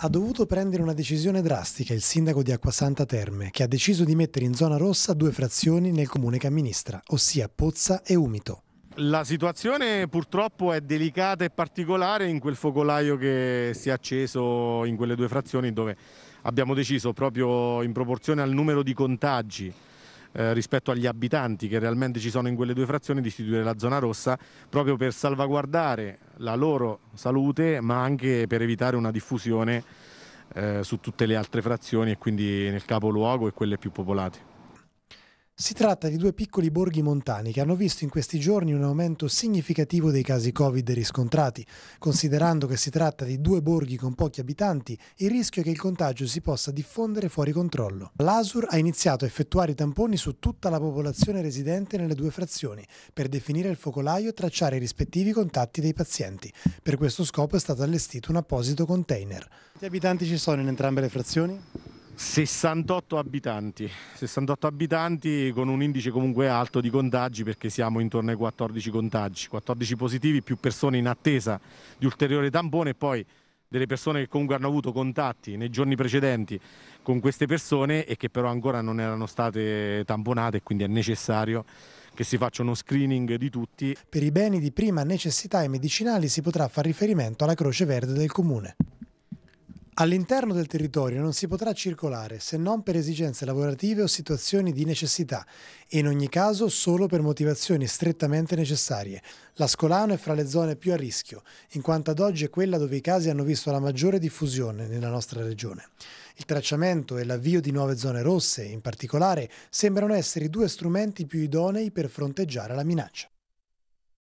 Ha dovuto prendere una decisione drastica il sindaco di Acquasanta Terme, che ha deciso di mettere in zona rossa due frazioni nel comune Camministra, ossia Pozza e Umito. La situazione purtroppo è delicata e particolare in quel focolaio che si è acceso in quelle due frazioni dove abbiamo deciso proprio in proporzione al numero di contagi eh, rispetto agli abitanti che realmente ci sono in quelle due frazioni di istituire la zona rossa proprio per salvaguardare la loro salute ma anche per evitare una diffusione eh, su tutte le altre frazioni e quindi nel capoluogo e quelle più popolate. Si tratta di due piccoli borghi montani che hanno visto in questi giorni un aumento significativo dei casi Covid riscontrati. Considerando che si tratta di due borghi con pochi abitanti, il rischio è che il contagio si possa diffondere fuori controllo. L'ASUR ha iniziato a effettuare i tamponi su tutta la popolazione residente nelle due frazioni per definire il focolaio e tracciare i rispettivi contatti dei pazienti. Per questo scopo è stato allestito un apposito container. Quanti abitanti ci sono in entrambe le frazioni? 68 abitanti, 68 abitanti con un indice comunque alto di contagi perché siamo intorno ai 14 contagi, 14 positivi più persone in attesa di ulteriore tampone e poi delle persone che comunque hanno avuto contatti nei giorni precedenti con queste persone e che però ancora non erano state tamponate e quindi è necessario che si faccia uno screening di tutti. Per i beni di prima necessità e medicinali si potrà far riferimento alla Croce Verde del Comune. All'interno del territorio non si potrà circolare se non per esigenze lavorative o situazioni di necessità e in ogni caso solo per motivazioni strettamente necessarie. L'Ascolano è fra le zone più a rischio, in quanto ad oggi è quella dove i casi hanno visto la maggiore diffusione nella nostra regione. Il tracciamento e l'avvio di nuove zone rosse, in particolare, sembrano essere i due strumenti più idonei per fronteggiare la minaccia.